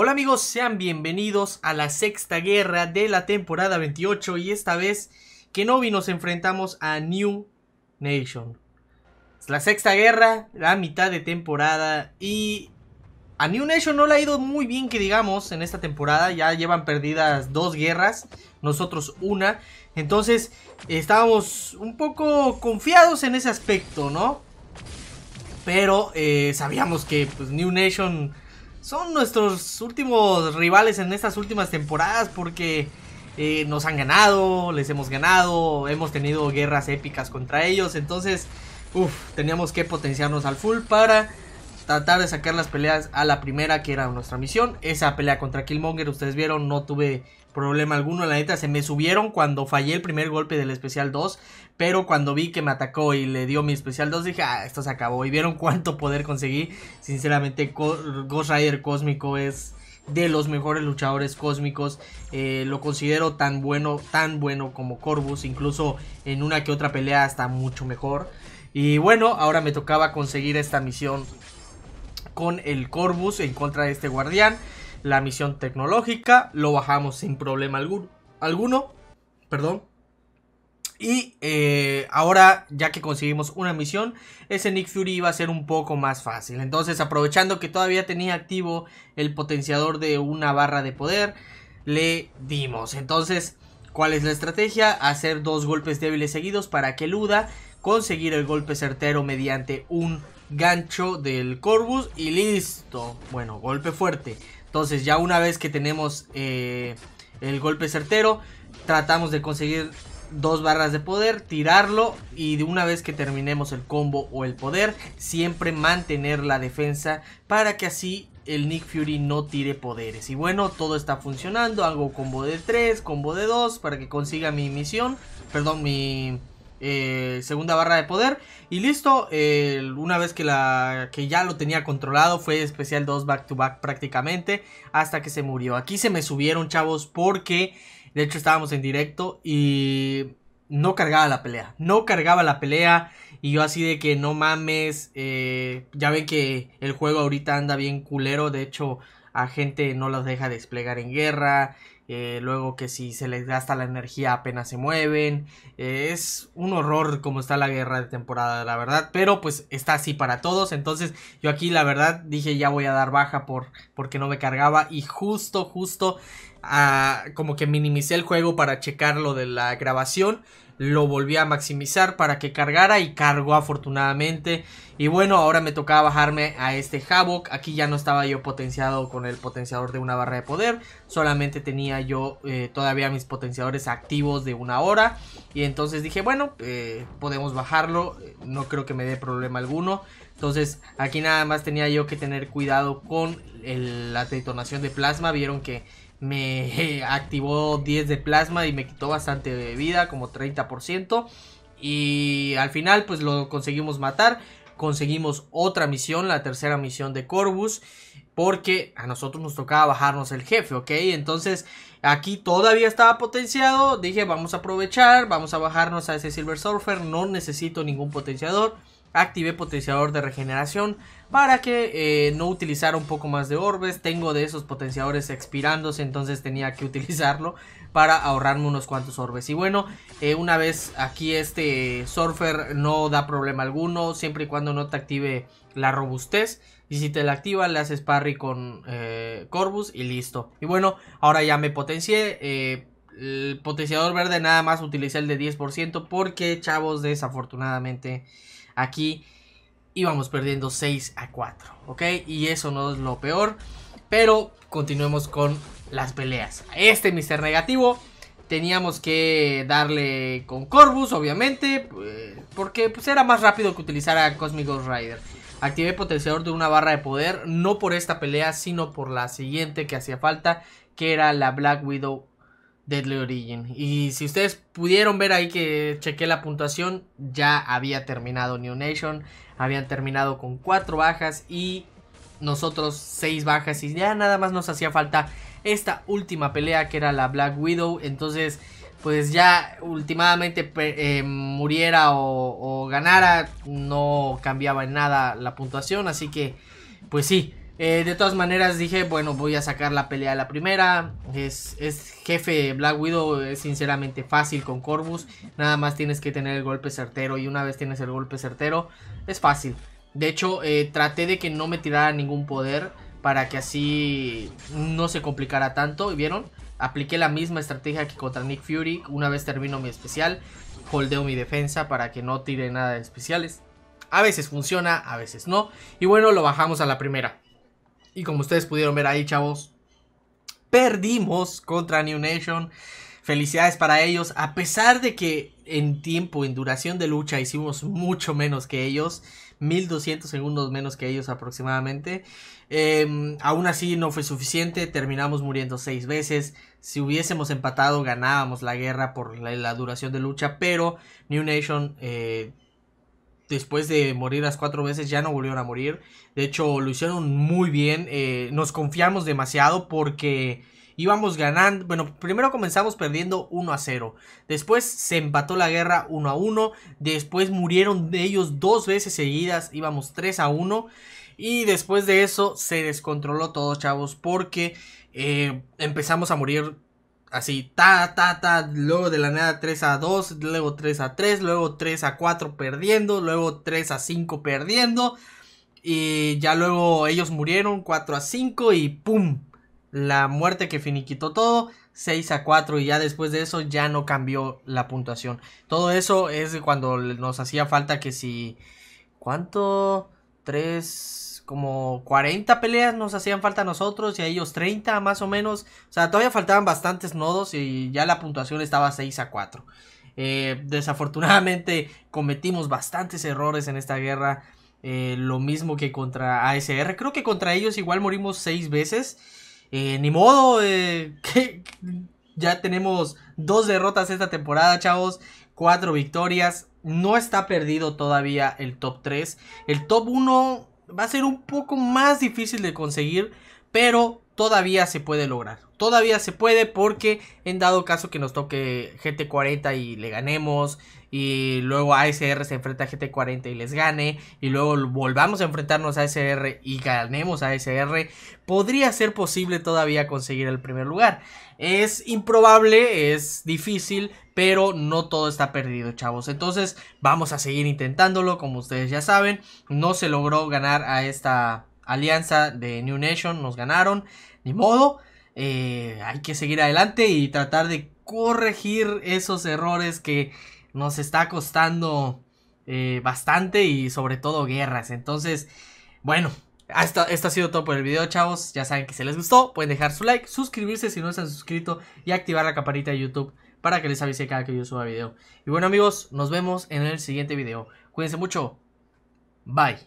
Hola amigos, sean bienvenidos a la sexta guerra de la temporada 28 y esta vez Kenobi nos enfrentamos a New Nation. Es la sexta guerra, la mitad de temporada y a New Nation no le ha ido muy bien que digamos en esta temporada, ya llevan perdidas dos guerras, nosotros una, entonces estábamos un poco confiados en ese aspecto, ¿no? Pero eh, sabíamos que pues, New Nation son nuestros últimos rivales en estas últimas temporadas porque eh, nos han ganado, les hemos ganado, hemos tenido guerras épicas contra ellos, entonces, uff, teníamos que potenciarnos al full para tratar de sacar las peleas a la primera, que era nuestra misión. Esa pelea contra Killmonger, ustedes vieron, no tuve problema alguno. La neta, se me subieron cuando fallé el primer golpe del especial 2. Pero cuando vi que me atacó y le dio mi especial 2, dije, ah, esto se acabó. Y vieron cuánto poder conseguí. Sinceramente, Ghost Rider Cósmico es de los mejores luchadores cósmicos. Eh, lo considero tan bueno, tan bueno como Corvus. Incluso en una que otra pelea está mucho mejor. Y bueno, ahora me tocaba conseguir esta misión con el Corvus en contra de este guardián. La misión tecnológica lo bajamos sin problema alguno. perdón. Y eh, ahora, ya que conseguimos una misión, ese Nick Fury iba a ser un poco más fácil. Entonces, aprovechando que todavía tenía activo el potenciador de una barra de poder, le dimos. Entonces, ¿cuál es la estrategia? Hacer dos golpes débiles seguidos para que Luda conseguir el golpe certero mediante un gancho del Corvus y listo. Bueno, golpe fuerte. Entonces ya una vez que tenemos eh, el golpe certero, tratamos de conseguir dos barras de poder, tirarlo y de una vez que terminemos el combo o el poder, siempre mantener la defensa para que así el Nick Fury no tire poderes. Y bueno, todo está funcionando, hago combo de 3, combo de 2 para que consiga mi misión, perdón, mi eh, segunda barra de poder y listo una vez que la que ya lo tenía controlado fue especial 2 back to back prácticamente hasta que se murió aquí se me subieron chavos porque de hecho estábamos en directo y no cargaba la pelea no cargaba la pelea y yo así de que no mames eh, ya ven que el juego ahorita anda bien culero de hecho a gente no los deja desplegar en guerra eh, luego que si se les gasta la energía apenas se mueven, eh, es un horror como está la guerra de temporada, la verdad, pero pues está así para todos, entonces yo aquí la verdad dije ya voy a dar baja por, porque no me cargaba y justo, justo como que minimicé el juego para checar lo de la grabación. Lo volví a maximizar para que cargara y cargó afortunadamente. Y bueno, ahora me tocaba bajarme a este Havoc. Aquí ya no estaba yo potenciado con el potenciador de una barra de poder. Solamente tenía yo eh, todavía mis potenciadores activos de una hora. Y entonces dije, bueno, eh, podemos bajarlo. No creo que me dé problema alguno. Entonces aquí nada más tenía yo que tener cuidado con la detonación de plasma. Vieron que me activó 10 de plasma y me quitó bastante de vida, como 30%. Y al final pues lo conseguimos matar. Conseguimos otra misión, la tercera misión de Corvus. Porque a nosotros nos tocaba bajarnos el jefe, ¿ok? Entonces aquí todavía estaba potenciado. Dije, vamos a aprovechar, vamos a bajarnos a ese Silver Surfer. No necesito ningún potenciador. Activé potenciador de regeneración para que eh, no utilizara un poco más de orbes. Tengo de esos potenciadores expirándose, entonces tenía que utilizarlo para ahorrarme unos cuantos orbes. Y bueno, eh, una vez aquí este surfer no da problema alguno, siempre y cuando no te active la robustez. Y si te la activa, le haces parry con eh, corbus y listo. Y bueno, ahora ya me potencié. el potenciador verde nada más utilicé el de 10% porque, chavos, desafortunadamente aquí íbamos perdiendo 6 a 4, ¿ok? Y eso no es lo peor, pero continuemos con las peleas. Este Mister Negativo teníamos que darle con Corvus, obviamente, eh, porque pues, era más rápido que utilizar a Cosmic Rider. Activé potenciador de una barra de poder, no por esta pelea, sino por la siguiente que hacía falta, que era la Black Widow Deadly Origin. Y si ustedes pudieron ver ahí que chequé la puntuación, ya había terminado New Nation. Habían terminado con cuatro bajas y nosotros seis bajas. Y ya nada más nos hacía falta esta última pelea que era la Black Widow. Entonces, pues ya últimamente eh, muriera o ganara, no cambiaba en nada la puntuación. Así que, pues sí, eh, de todas maneras dije, bueno, voy a sacar la pelea de la primera. Es, es jefe Black Widow, es sinceramente fácil con Corvus. Nada más tienes que tener el golpe certero y una vez tienes el golpe certero, es fácil. De hecho, eh, traté de que no me tirara ningún poder para que así no se complicara tanto. vieron? Apliqué la misma estrategia que contra Nick Fury. Una vez termino mi especial, holdeo mi defensa para que no tire nada de especiales. A veces funciona, a veces no. Y bueno, lo bajamos a la primera. Y como ustedes pudieron ver ahí, chavos, perdimos contra New Nation. Felicidades para ellos, a pesar de que en tiempo, en duración de lucha, hicimos mucho menos que ellos. 1200 segundos menos que ellos aproximadamente. Em, aún así no fue suficiente, terminamos muriendo seis veces. Si hubiésemos empatado ganábamos la guerra por la, duración de lucha, pero New Nation eh, después de morir las cuatro veces ya no volvieron a morir. De hecho, lo hicieron muy bien. Eh, nos confiamos demasiado porque íbamos ganando. Bueno, primero comenzamos perdiendo 1 a 0. Después se empató la guerra 1 a 1. Después murieron de ellos dos veces seguidas. Íbamos 3 a 1. Y después de eso se descontroló todo, chavos. Porque eh, empezamos a morir así, ta, ta, ta, luego de la nada 3 a 2, luego 3 a 3, luego 3 a 4 perdiendo, luego 3 a 5 perdiendo, y ya luego ellos murieron 4 a 5 y ¡pum! La muerte que finiquitó todo, 6 a 4 y ya después de eso ya no cambió la puntuación. Todo eso es cuando nos hacía falta que si... ¿Cuánto? 3 como 40 peleas nos hacían falta a nosotros y a ellos 30 más o menos. O sea, todavía faltaban bastantes nodos y ya la puntuación estaba 6 a 4. Eh, desafortunadamente cometimos bastantes errores en esta guerra. Eh, lo mismo que contra ASR. Creo que contra ellos igual morimos 6 veces. Eh, ni modo, que ya tenemos dos derrotas esta temporada, chavos. Cuatro victorias. No está perdido todavía el top 3. El top 1 va a ser un poco más difícil de conseguir, pero todavía se puede lograr. Todavía se puede porque en dado caso que nos toque GT40 y le ganemos, y luego ASR se enfrenta a GT40 y les gane, y luego volvamos a enfrentarnos a ASR y ganemos a ASR, podría ser posible todavía conseguir el primer lugar. Es improbable, es difícil, pero no todo está perdido, chavos. Entonces vamos a seguir intentándolo, como ustedes ya saben, no se logró ganar a esta alianza de New Nation, nos ganaron, ni modo. Eh, hay que seguir adelante y tratar de corregir esos errores que nos está costando eh, bastante y sobre todo guerras. Entonces, bueno, hasta, esto ha sido todo por el video, chavos. Ya saben que si les gustó, pueden dejar su like, suscribirse si no están suscrito y activar la campanita de YouTube para que les avise cada que yo suba video. Y bueno amigos, nos vemos en el siguiente video. Cuídense mucho. Bye.